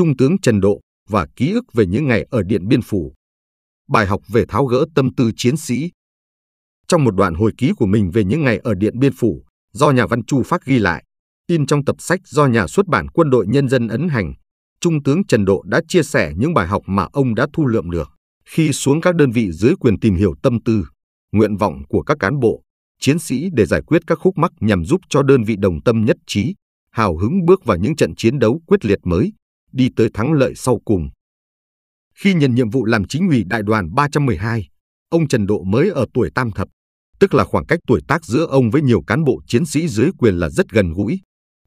Trung tướng Trần Độ và ký ức về những ngày ở Điện Biên Phủ. Bài học về tháo gỡ tâm tư chiến sĩ. Trong một đoạn hồi ký của mình về những ngày ở Điện Biên Phủ, do nhà văn Chu Phát ghi lại, in trong tập sách do nhà xuất bản Quân đội Nhân dân ấn hành, Trung tướng Trần Độ đã chia sẻ những bài học mà ông đã thu lượm được khi xuống các đơn vị dưới quyền tìm hiểu tâm tư, nguyện vọng của các cán bộ, chiến sĩ để giải quyết các khúc mắc nhằm giúp cho đơn vị đồng tâm nhất trí, hào hứng bước vào những trận chiến đấu quyết liệt mới đi tới thắng lợi sau cùng. Khi nhận nhiệm vụ làm chính ủy đại đoàn 312, ông Trần Độ mới ở tuổi tam thập, tức là khoảng cách tuổi tác giữa ông với nhiều cán bộ chiến sĩ dưới quyền là rất gần gũi,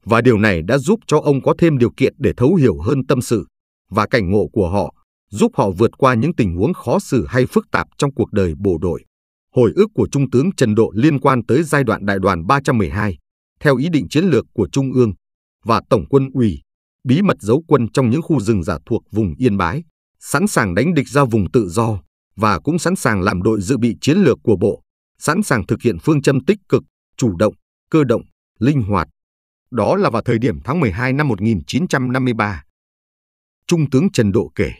và điều này đã giúp cho ông có thêm điều kiện để thấu hiểu hơn tâm sự và cảnh ngộ của họ, giúp họ vượt qua những tình huống khó xử hay phức tạp trong cuộc đời bộ đội. Hồi ức của Trung tướng Trần Độ liên quan tới giai đoạn đại đoàn 312, theo ý định chiến lược của Trung ương và Tổng quân ủy bí mật giấu quân trong những khu rừng giả thuộc vùng Yên Bái, sẵn sàng đánh địch ra vùng tự do và cũng sẵn sàng làm đội dự bị chiến lược của bộ, sẵn sàng thực hiện phương châm tích cực, chủ động, cơ động, linh hoạt. Đó là vào thời điểm tháng 12 năm 1953. Trung tướng Trần Độ kể,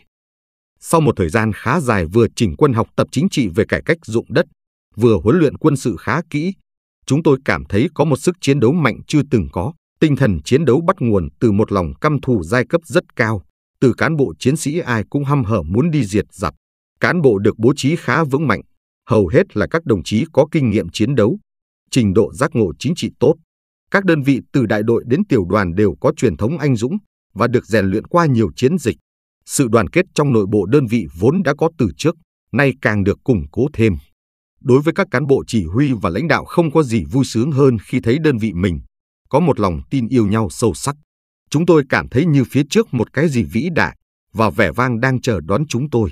sau một thời gian khá dài vừa chỉnh quân học tập chính trị về cải cách dụng đất, vừa huấn luyện quân sự khá kỹ, chúng tôi cảm thấy có một sức chiến đấu mạnh chưa từng có. Tinh thần chiến đấu bắt nguồn từ một lòng căm thù giai cấp rất cao, từ cán bộ chiến sĩ ai cũng hăm hở muốn đi diệt giặc. Cán bộ được bố trí khá vững mạnh, hầu hết là các đồng chí có kinh nghiệm chiến đấu, trình độ giác ngộ chính trị tốt. Các đơn vị từ đại đội đến tiểu đoàn đều có truyền thống anh dũng và được rèn luyện qua nhiều chiến dịch. Sự đoàn kết trong nội bộ đơn vị vốn đã có từ trước, nay càng được củng cố thêm. Đối với các cán bộ chỉ huy và lãnh đạo không có gì vui sướng hơn khi thấy đơn vị mình có một lòng tin yêu nhau sâu sắc. Chúng tôi cảm thấy như phía trước một cái gì vĩ đại và vẻ vang đang chờ đón chúng tôi.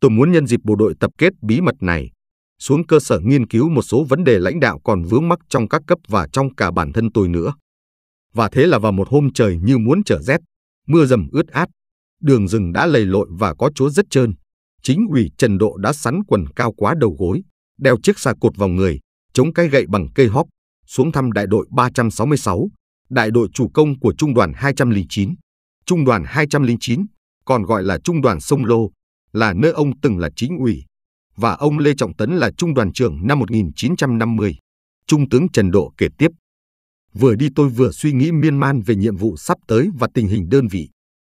Tôi muốn nhân dịp bộ đội tập kết bí mật này, xuống cơ sở nghiên cứu một số vấn đề lãnh đạo còn vướng mắc trong các cấp và trong cả bản thân tôi nữa. Và thế là vào một hôm trời như muốn trở rét, mưa dầm ướt át, đường rừng đã lầy lội và có chúa rất trơn. Chính ủy Trần Độ đã sắn quần cao quá đầu gối, đeo chiếc xà cột vào người, chống cái gậy bằng cây hóp xuống thăm đại đội 366, đại đội chủ công của Trung đoàn 209. Trung đoàn 209, còn gọi là Trung đoàn Sông Lô, là nơi ông từng là chính ủy, và ông Lê Trọng Tấn là trung đoàn trưởng năm 1950. Trung tướng Trần Độ kể tiếp. Vừa đi tôi vừa suy nghĩ miên man về nhiệm vụ sắp tới và tình hình đơn vị.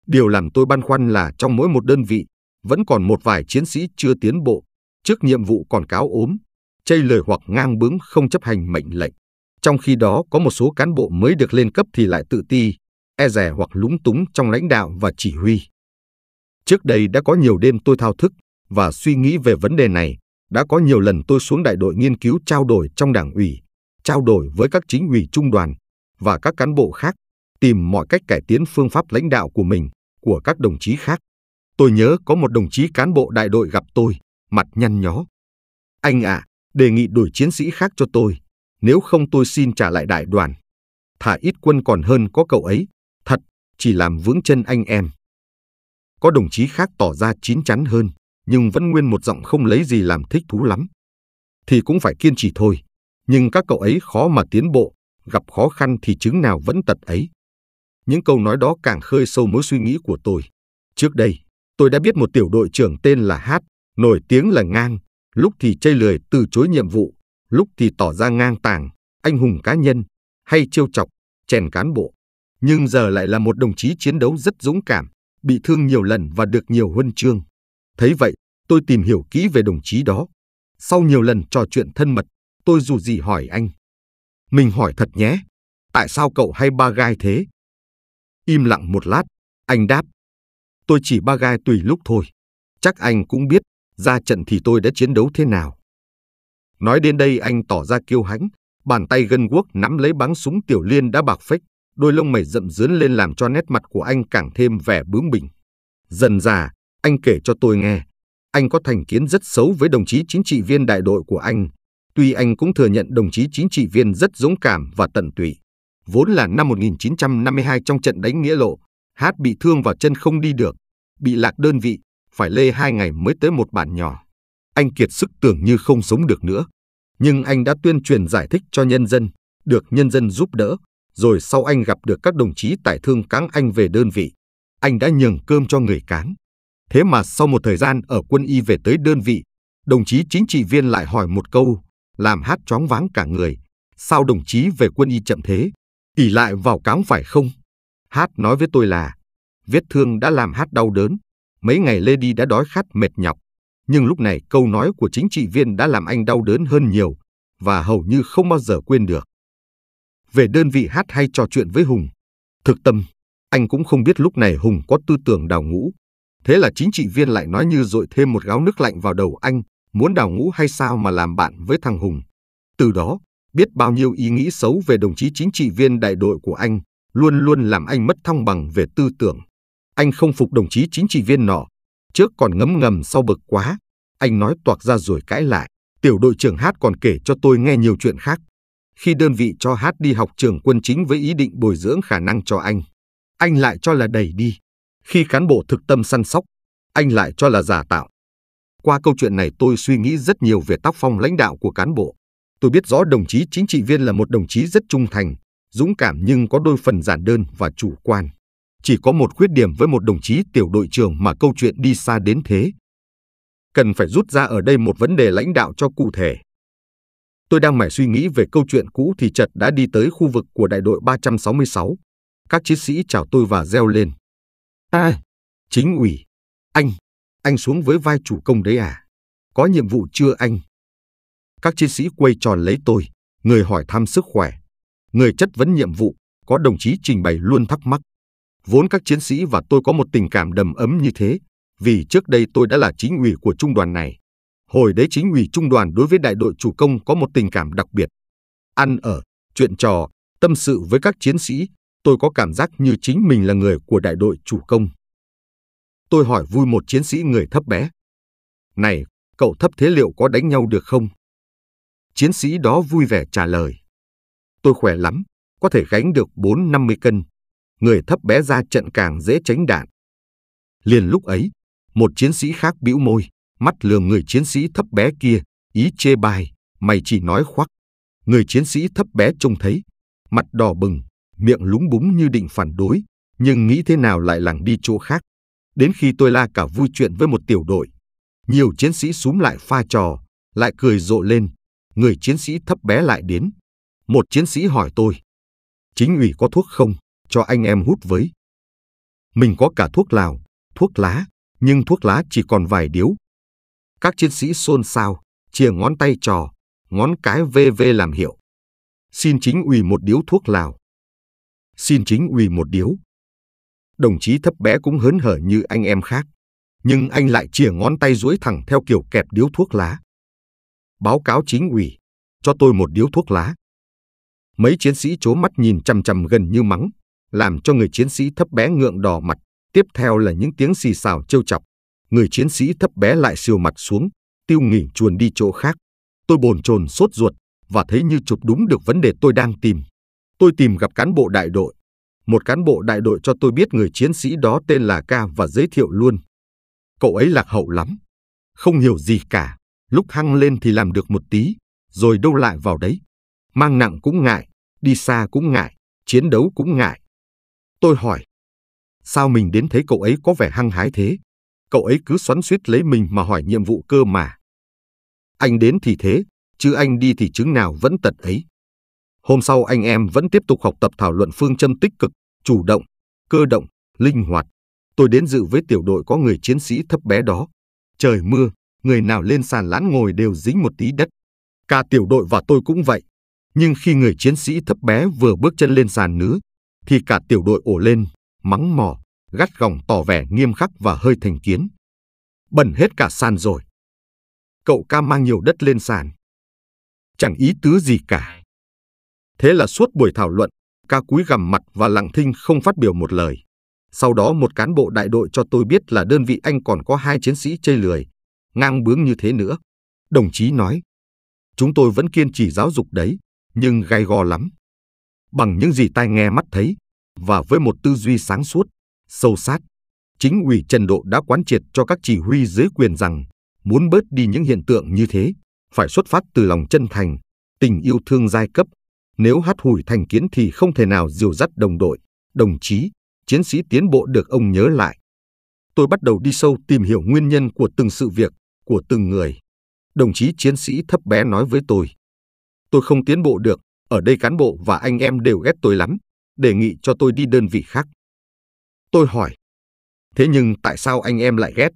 Điều làm tôi băn khoăn là trong mỗi một đơn vị, vẫn còn một vài chiến sĩ chưa tiến bộ, trước nhiệm vụ còn cáo ốm, chây lời hoặc ngang bướng không chấp hành mệnh lệnh. Trong khi đó có một số cán bộ mới được lên cấp thì lại tự ti, e rè hoặc lúng túng trong lãnh đạo và chỉ huy. Trước đây đã có nhiều đêm tôi thao thức và suy nghĩ về vấn đề này, đã có nhiều lần tôi xuống đại đội nghiên cứu trao đổi trong đảng ủy, trao đổi với các chính ủy trung đoàn và các cán bộ khác, tìm mọi cách cải tiến phương pháp lãnh đạo của mình, của các đồng chí khác. Tôi nhớ có một đồng chí cán bộ đại đội gặp tôi, mặt nhăn nhó. Anh ạ, à, đề nghị đổi chiến sĩ khác cho tôi, nếu không tôi xin trả lại đại đoàn. Thả ít quân còn hơn có cậu ấy, thật, chỉ làm vướng chân anh em. Có đồng chí khác tỏ ra chín chắn hơn, nhưng vẫn nguyên một giọng không lấy gì làm thích thú lắm. Thì cũng phải kiên trì thôi, nhưng các cậu ấy khó mà tiến bộ, gặp khó khăn thì chứng nào vẫn tật ấy. Những câu nói đó càng khơi sâu mối suy nghĩ của tôi. Trước đây, tôi đã biết một tiểu đội trưởng tên là Hát, nổi tiếng là Ngang, lúc thì chây lười từ chối nhiệm vụ, lúc thì tỏ ra ngang tàng, anh hùng cá nhân, hay trêu chọc, chèn cán bộ. Nhưng giờ lại là một đồng chí chiến đấu rất dũng cảm, bị thương nhiều lần và được nhiều huân chương. Thấy vậy, tôi tìm hiểu kỹ về đồng chí đó. Sau nhiều lần trò chuyện thân mật, tôi dù gì hỏi anh. Mình hỏi thật nhé, tại sao cậu hay ba gai thế? Im lặng một lát, anh đáp. Tôi chỉ ba gai tùy lúc thôi. Chắc anh cũng biết, ra trận thì tôi đã chiến đấu thế nào. Nói đến đây anh tỏ ra kiêu hãnh, bàn tay gân guốc nắm lấy báng súng tiểu liên đã bạc phách, đôi lông mày rậm rướn lên làm cho nét mặt của anh càng thêm vẻ bướng bỉnh. Dần già, anh kể cho tôi nghe, anh có thành kiến rất xấu với đồng chí chính trị viên đại đội của anh. Tuy anh cũng thừa nhận đồng chí chính trị viên rất dũng cảm và tận tụy. Vốn là năm 1952 trong trận đánh Nghĩa Lộ, Hát bị thương vào chân không đi được, bị lạc đơn vị, phải lê hai ngày mới tới một bản nhỏ anh kiệt sức tưởng như không sống được nữa. Nhưng anh đã tuyên truyền giải thích cho nhân dân, được nhân dân giúp đỡ, rồi sau anh gặp được các đồng chí tại thương cáng anh về đơn vị. Anh đã nhường cơm cho người cáng. Thế mà sau một thời gian ở quân y về tới đơn vị, đồng chí chính trị viên lại hỏi một câu, làm hát choáng váng cả người. Sao đồng chí về quân y chậm thế? ỉ lại vào cáng phải không? Hát nói với tôi là, vết thương đã làm hát đau đớn. Mấy ngày lê đi đã đói khát mệt nhọc, nhưng lúc này câu nói của chính trị viên đã làm anh đau đớn hơn nhiều và hầu như không bao giờ quên được. Về đơn vị hát hay trò chuyện với Hùng, thực tâm, anh cũng không biết lúc này Hùng có tư tưởng đào ngũ. Thế là chính trị viên lại nói như dội thêm một gáo nước lạnh vào đầu anh, muốn đào ngũ hay sao mà làm bạn với thằng Hùng. Từ đó, biết bao nhiêu ý nghĩ xấu về đồng chí chính trị viên đại đội của anh, luôn luôn làm anh mất thăng bằng về tư tưởng. Anh không phục đồng chí chính trị viên nọ, Trước còn ngấm ngầm sau bực quá, anh nói toạc ra rồi cãi lại. Tiểu đội trưởng hát còn kể cho tôi nghe nhiều chuyện khác. Khi đơn vị cho hát đi học trường quân chính với ý định bồi dưỡng khả năng cho anh, anh lại cho là đẩy đi. Khi cán bộ thực tâm săn sóc, anh lại cho là giả tạo. Qua câu chuyện này tôi suy nghĩ rất nhiều về tác phong lãnh đạo của cán bộ. Tôi biết rõ đồng chí chính trị viên là một đồng chí rất trung thành, dũng cảm nhưng có đôi phần giản đơn và chủ quan. Chỉ có một khuyết điểm với một đồng chí tiểu đội trưởng mà câu chuyện đi xa đến thế. Cần phải rút ra ở đây một vấn đề lãnh đạo cho cụ thể. Tôi đang mải suy nghĩ về câu chuyện cũ thì chợt đã đi tới khu vực của đại đội 366. Các chiến sĩ chào tôi và reo lên. À, chính ủy, anh, anh xuống với vai chủ công đấy à? Có nhiệm vụ chưa anh? Các chiến sĩ quay tròn lấy tôi, người hỏi thăm sức khỏe, người chất vấn nhiệm vụ, có đồng chí trình bày luôn thắc mắc. Vốn các chiến sĩ và tôi có một tình cảm đầm ấm như thế, vì trước đây tôi đã là chính ủy của trung đoàn này. Hồi đấy chính ủy trung đoàn đối với đại đội chủ công có một tình cảm đặc biệt. Ăn ở, chuyện trò, tâm sự với các chiến sĩ, tôi có cảm giác như chính mình là người của đại đội chủ công. Tôi hỏi vui một chiến sĩ người thấp bé. Này, cậu thấp thế liệu có đánh nhau được không? Chiến sĩ đó vui vẻ trả lời. Tôi khỏe lắm, có thể gánh được 4-50 cân người thấp bé ra trận càng dễ tránh đạn. Liền lúc ấy, một chiến sĩ khác bĩu môi, mắt lườm người chiến sĩ thấp bé kia, ý chê bai, mày chỉ nói khoác. Người chiến sĩ thấp bé trông thấy, mặt đỏ bừng, miệng lúng búng như định phản đối, nhưng nghĩ thế nào lại lẳng đi chỗ khác. Đến khi tôi la cả vui chuyện với một tiểu đội, nhiều chiến sĩ súm lại pha trò, lại cười rộ lên, người chiến sĩ thấp bé lại đến. Một chiến sĩ hỏi tôi, chính ủy có thuốc không? cho anh em hút với. Mình có cả thuốc lào, thuốc lá, nhưng thuốc lá chỉ còn vài điếu. Các chiến sĩ xôn xao, chia ngón tay trò, ngón cái VV làm hiệu. Xin chính ủy một điếu thuốc lào. Xin chính ủy một điếu. Đồng chí thấp bé cũng hớn hở như anh em khác, nhưng anh lại chia ngón tay duỗi thẳng theo kiểu kẹp điếu thuốc lá. Báo cáo chính ủy, cho tôi một điếu thuốc lá. Mấy chiến sĩ chố mắt nhìn chằm chằm gần như mắng, làm cho người chiến sĩ thấp bé ngượng đỏ mặt. Tiếp theo là những tiếng xì xào trêu chọc. Người chiến sĩ thấp bé lại siêu mặt xuống, tiêu nghỉ chuồn đi chỗ khác. Tôi bồn chồn sốt ruột và thấy như chụp đúng được vấn đề tôi đang tìm. Tôi tìm gặp cán bộ đại đội. Một cán bộ đại đội cho tôi biết người chiến sĩ đó tên là Ca và giới thiệu luôn. Cậu ấy lạc hậu lắm. Không hiểu gì cả. Lúc hăng lên thì làm được một tí, rồi đâu lại vào đấy. Mang nặng cũng ngại, đi xa cũng ngại, chiến đấu cũng ngại. Tôi hỏi, sao mình đến thấy cậu ấy có vẻ hăng hái thế? Cậu ấy cứ xoắn suýt lấy mình mà hỏi nhiệm vụ cơ mà. Anh đến thì thế, chứ anh đi thì chứng nào vẫn tật ấy. Hôm sau anh em vẫn tiếp tục học tập thảo luận phương châm tích cực, chủ động, cơ động, linh hoạt. Tôi đến dự với tiểu đội có người chiến sĩ thấp bé đó. Trời mưa, người nào lên sàn lãn ngồi đều dính một tí đất. Cả tiểu đội và tôi cũng vậy. Nhưng khi người chiến sĩ thấp bé vừa bước chân lên sàn nứa, thì cả tiểu đội ổ lên, mắng mỏ, gắt gỏng tỏ vẻ nghiêm khắc và hơi thành kiến. Bẩn hết cả sàn rồi. Cậu ca mang nhiều đất lên sàn. Chẳng ý tứ gì cả. Thế là suốt buổi thảo luận, ca cúi gằm mặt và lặng thinh không phát biểu một lời. Sau đó một cán bộ đại đội cho tôi biết là đơn vị anh còn có hai chiến sĩ chơi lười, ngang bướng như thế nữa. Đồng chí nói, chúng tôi vẫn kiên trì giáo dục đấy, nhưng gay go lắm bằng những gì tai nghe mắt thấy và với một tư duy sáng suốt, sâu sát. Chính ủy Trần Độ đã quán triệt cho các chỉ huy dưới quyền rằng muốn bớt đi những hiện tượng như thế, phải xuất phát từ lòng chân thành, tình yêu thương giai cấp. Nếu hát hủi thành kiến thì không thể nào dìu dắt đồng đội, đồng chí, chiến sĩ tiến bộ được ông nhớ lại. Tôi bắt đầu đi sâu tìm hiểu nguyên nhân của từng sự việc, của từng người. Đồng chí chiến sĩ thấp bé nói với tôi. Tôi không tiến bộ được ở đây cán bộ và anh em đều ghét tôi lắm, đề nghị cho tôi đi đơn vị khác. Tôi hỏi, thế nhưng tại sao anh em lại ghét?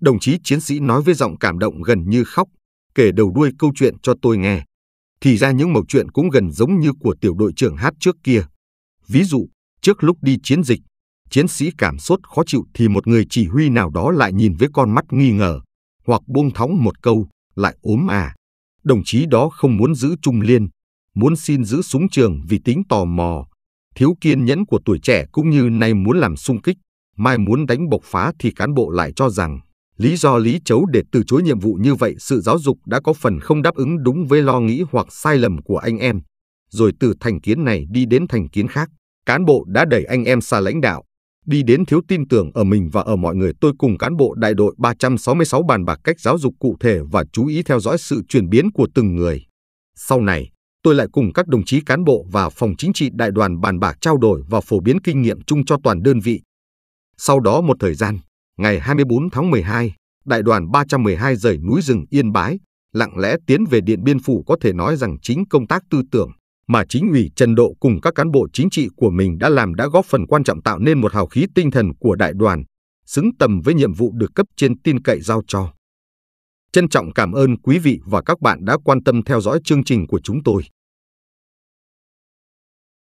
Đồng chí chiến sĩ nói với giọng cảm động gần như khóc, kể đầu đuôi câu chuyện cho tôi nghe. Thì ra những mẩu chuyện cũng gần giống như của tiểu đội trưởng hát trước kia. Ví dụ, trước lúc đi chiến dịch, chiến sĩ cảm sốt khó chịu thì một người chỉ huy nào đó lại nhìn với con mắt nghi ngờ, hoặc buông thóng một câu, lại ốm à. Đồng chí đó không muốn giữ trung liên, muốn xin giữ súng trường vì tính tò mò, thiếu kiên nhẫn của tuổi trẻ cũng như nay muốn làm sung kích, mai muốn đánh bộc phá thì cán bộ lại cho rằng lý do lý chấu để từ chối nhiệm vụ như vậy sự giáo dục đã có phần không đáp ứng đúng với lo nghĩ hoặc sai lầm của anh em. Rồi từ thành kiến này đi đến thành kiến khác, cán bộ đã đẩy anh em xa lãnh đạo, đi đến thiếu tin tưởng ở mình và ở mọi người. Tôi cùng cán bộ đại đội 366 bàn bạc cách giáo dục cụ thể và chú ý theo dõi sự chuyển biến của từng người. Sau này, tôi lại cùng các đồng chí cán bộ và phòng chính trị đại đoàn bàn bạc trao đổi và phổ biến kinh nghiệm chung cho toàn đơn vị. Sau đó một thời gian, ngày 24 tháng 12, đại đoàn 312 rời núi rừng Yên Bái, lặng lẽ tiến về Điện Biên Phủ có thể nói rằng chính công tác tư tưởng mà chính ủy Trần Độ cùng các cán bộ chính trị của mình đã làm đã góp phần quan trọng tạo nên một hào khí tinh thần của đại đoàn, xứng tầm với nhiệm vụ được cấp trên tin cậy giao cho. Trân trọng cảm ơn quý vị và các bạn đã quan tâm theo dõi chương trình của chúng tôi.